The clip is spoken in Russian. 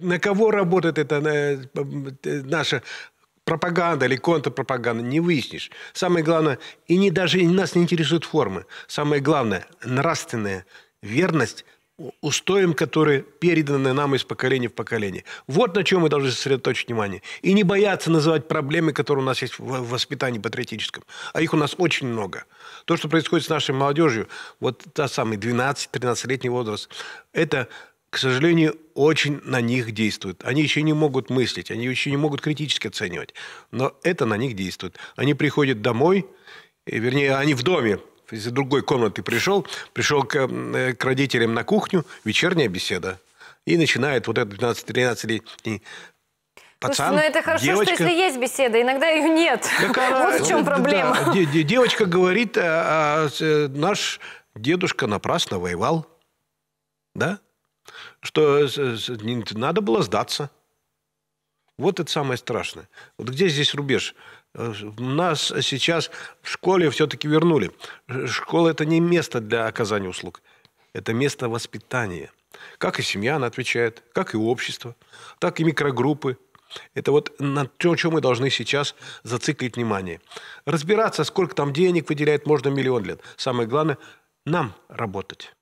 На кого работает эта э, наша пропаганда или контрпропаганда, не выяснишь. Самое главное, и не, даже нас не интересуют формы. Самое главное, нравственная верность устоям, которые переданы нам из поколения в поколение. Вот на чем мы должны сосредоточить внимание. И не бояться называть проблемы, которые у нас есть в воспитании патриотическом. А их у нас очень много. То, что происходит с нашей молодежью, вот та самый 12-13-летний возраст, это к сожалению, очень на них действует. Они еще не могут мыслить, они еще не могут критически оценивать, но это на них действует. Они приходят домой, э, вернее, они в доме, из другой комнаты пришел, пришел к, э, к родителям на кухню, вечерняя беседа. И начинает вот этот 12-13-летний пацан, Слушай, ну это хорошо, девочка... что если есть беседа, иногда ее нет. Так вот в чем проблема. Да. Девочка говорит, а, а, э, наш дедушка напрасно воевал. Да? Что надо было сдаться. Вот это самое страшное. Вот где здесь рубеж? Э, нас сейчас в школе все-таки вернули. Школа – это не место для оказания услуг. Это место воспитания. Как и семья, она отвечает, как и общество, так и микрогруппы. Это вот на то, чем мы должны сейчас зациклить внимание. Разбираться, сколько там денег выделяет, можно миллион лет. Самое главное – нам работать.